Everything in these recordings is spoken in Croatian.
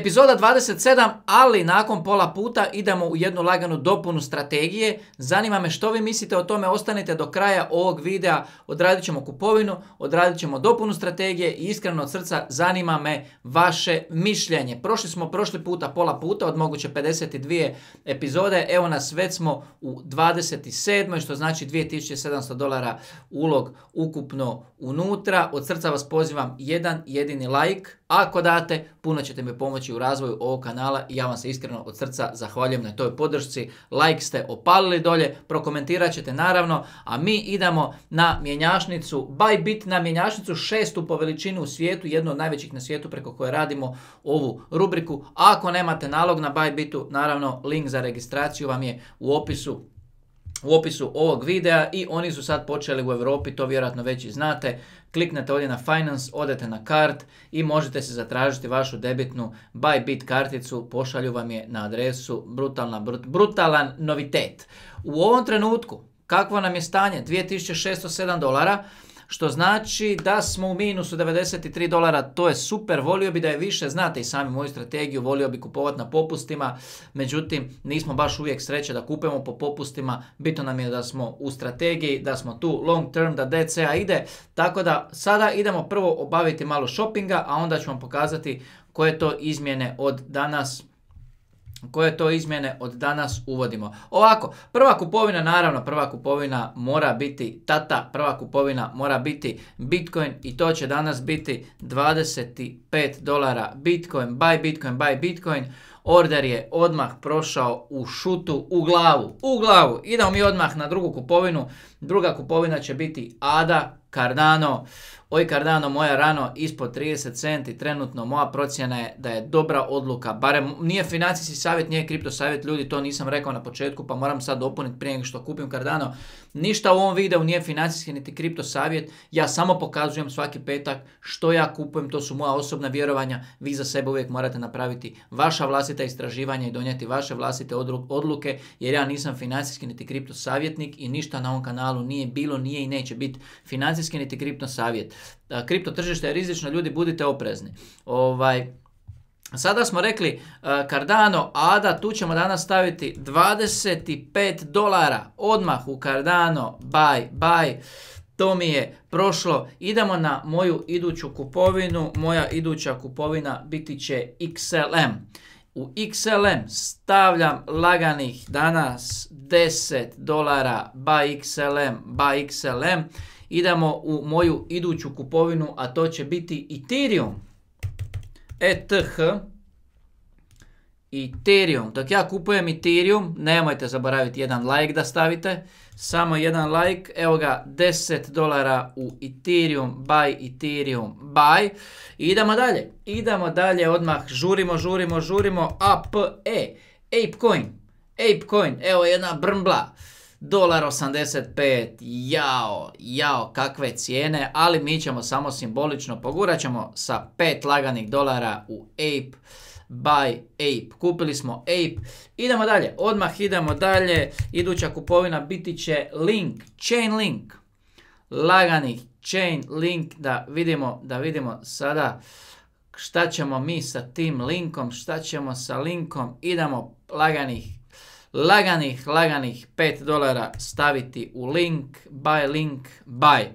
Epizoda 27, ali nakon pola puta idemo u jednu laganu dopunu strategije. Zanima me što vi mislite o tome, ostanite do kraja ovog videa, odradit ćemo kupovinu, odradit ćemo dopunu strategije i iskreno od srca zanima me vaše mišljenje. Prošli smo prošli puta pola puta od moguće 52 epizode, evo nas već smo u 27. što znači 2700 dolara ulog ukupno unutra. Od srca vas pozivam jedan jedini like ako date, puno ćete mi pomoći u razvoju ovog kanala i ja vam se iskreno od srca zahvaljujem na toj podršci. Like ste opalili dolje, prokomentirat ćete naravno, a mi idemo na mjenjačnicu Bybit, na mjenjašnicu šestu po veličini u svijetu, jednu od najvećih na svijetu preko koje radimo ovu rubriku. Ako nemate nalog na Bybitu, naravno link za registraciju vam je u opisu u opisu ovog videa i oni su sad počeli u Europi, to vjerojatno već i znate. Kliknete ovdje na Finance, odete na kart i možete se zatražiti vašu debitnu Bybit karticu, pošalju vam je na adresu brutalna, brutalan novitet. U ovom trenutku, kakvo nam je stanje? 2607 dolara što znači da smo u minusu 93 dolara, to je super, volio bi da je više, znate i sami moju strategiju, volio bi kupovati na popustima, međutim nismo baš uvijek sreće da kupujemo po popustima, bitno nam je da smo u strategiji, da smo tu long term, da DCA ide, tako da sada idemo prvo obaviti malo shoppinga, a onda ću vam pokazati koje to izmjene od danas koje to izmjene od danas uvodimo. Ovako, prva kupovina, naravno prva kupovina mora biti Tata, prva kupovina mora biti Bitcoin i to će danas biti 25 dolara Bitcoin, buy Bitcoin, buy Bitcoin. Order je odmah prošao u šutu, u glavu, u glavu. Idemo mi odmah na drugu kupovinu. Druga kupovina će biti ADA, Cardano, oj Cardano moja rano ispod 30 centi, trenutno moja procjena je da je dobra odluka, barem nije financijski savjet, nije kripto savjet, ljudi to nisam rekao na početku pa moram sad dopuniti prije nego što kupim Cardano. Ništa u ovom videu nije financijski niti kripto savjet, ja samo pokazujem svaki petak što ja kupujem, to su moja osobna vjerovanja, vi za sebe uvijek morate napraviti vaša vlastita istraživanja i donijeti vaše vlastite odluke jer ja nisam financijski niti kripto savjetnik i ništa na ovom kanalu nije bilo, nije i neće biti financijski financijski niti savjet. Kripto tržište je rizično, ljudi budite oprezni. Ovaj, Sada smo rekli e, Cardano, ADA, tu ćemo danas staviti 25 dolara odmah u Cardano, buy, buy, to mi je prošlo. Idemo na moju iduću kupovinu, moja iduća kupovina biti će XLM. U XLM stavljam laganih danas 10 dolara by XLM, by XLM. Idemo u moju iduću kupovinu, a to će biti Ethereum. ETH. Ethereum. Dok ja kupujem Ethereum, nemojte zaboraviti jedan like da stavite. Samo jedan like. Evo ga, 10 dolara u Ethereum, buy Ethereum, buy. I idemo dalje. Idemo dalje odmah. Žurimo, žurimo, žurimo. APE. Apecoin. ApeCoin, evo jedna brmbla. Dolar 85, jao, jao, kakve cijene, ali mi ćemo samo simbolično, pogurat ćemo sa 5 laganih dolara u Ape Buy Ape. Kupili smo Ape. Idemo dalje, odmah idemo dalje. Iduća kupovina biti će Link, Chainlink. Laganih link da vidimo, da vidimo sada šta ćemo mi sa tim linkom, šta ćemo sa linkom. Idemo laganih laganih, laganih 5 dolara staviti u link, buy link, buy.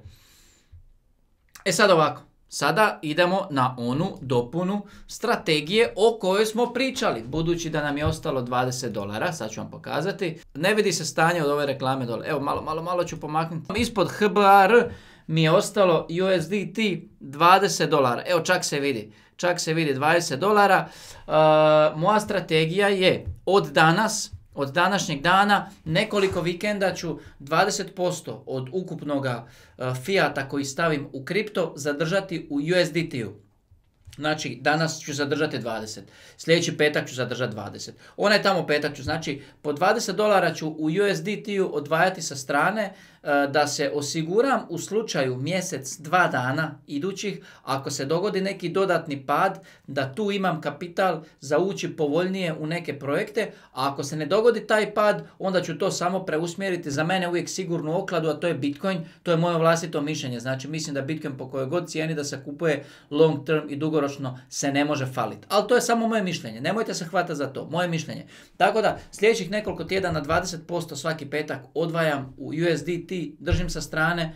E sad ovako, sada idemo na onu dopunu strategije o kojoj smo pričali. Budući da nam je ostalo 20 dolara, sad ću vam pokazati. Ne vidi se stanje od ove reklame dole. Evo, malo, malo, malo ću pomaknuti. Ispod HBR mi je ostalo USDT 20 dolara. Evo, čak se vidi. Čak se vidi 20 dolara. E, moja strategija je od danas od današnjeg dana nekoliko vikenda ću 20% od ukupnoga e, fiata koji stavim u kripto zadržati u USDT-u. Znači, danas ću zadržati 20, sljedeći petak ću zadržati 20. Onaj tamo petak ću, znači, po 20 dolara ću u USDT-u odvajati sa strane E, da se osiguram u slučaju mjesec, dva dana idućih, ako se dogodi neki dodatni pad, da tu imam kapital za ući povoljnije u neke projekte, a ako se ne dogodi taj pad, onda ću to samo preusmjeriti za mene uvijek sigurnu okladu, a to je Bitcoin, to je moje vlastito mišljenje. Znači mislim da Bitcoin po kojoj god cijeni da se kupuje long term i dugoročno se ne može faliti. Ali to je samo moje mišljenje, nemojte se hvata za to, moje mišljenje. Tako da sljedećih nekoliko tjedana 20% svaki petak odvajam u USD držim sa strane,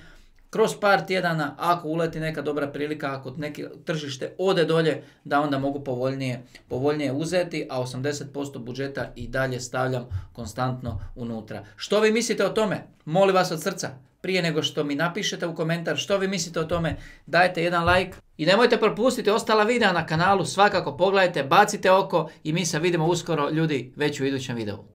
kroz par tjedana, ako uleti neka dobra prilika, ako neke tržište ode dolje, da onda mogu povoljnije, povoljnije uzeti, a 80% budžeta i dalje stavljam konstantno unutra. Što vi mislite o tome? Molim vas od srca, prije nego što mi napišete u komentar što vi mislite o tome, dajte jedan like i nemojte propustiti ostala videa na kanalu, svakako pogledajte, bacite oko i mi se vidimo uskoro ljudi već u idućem videu.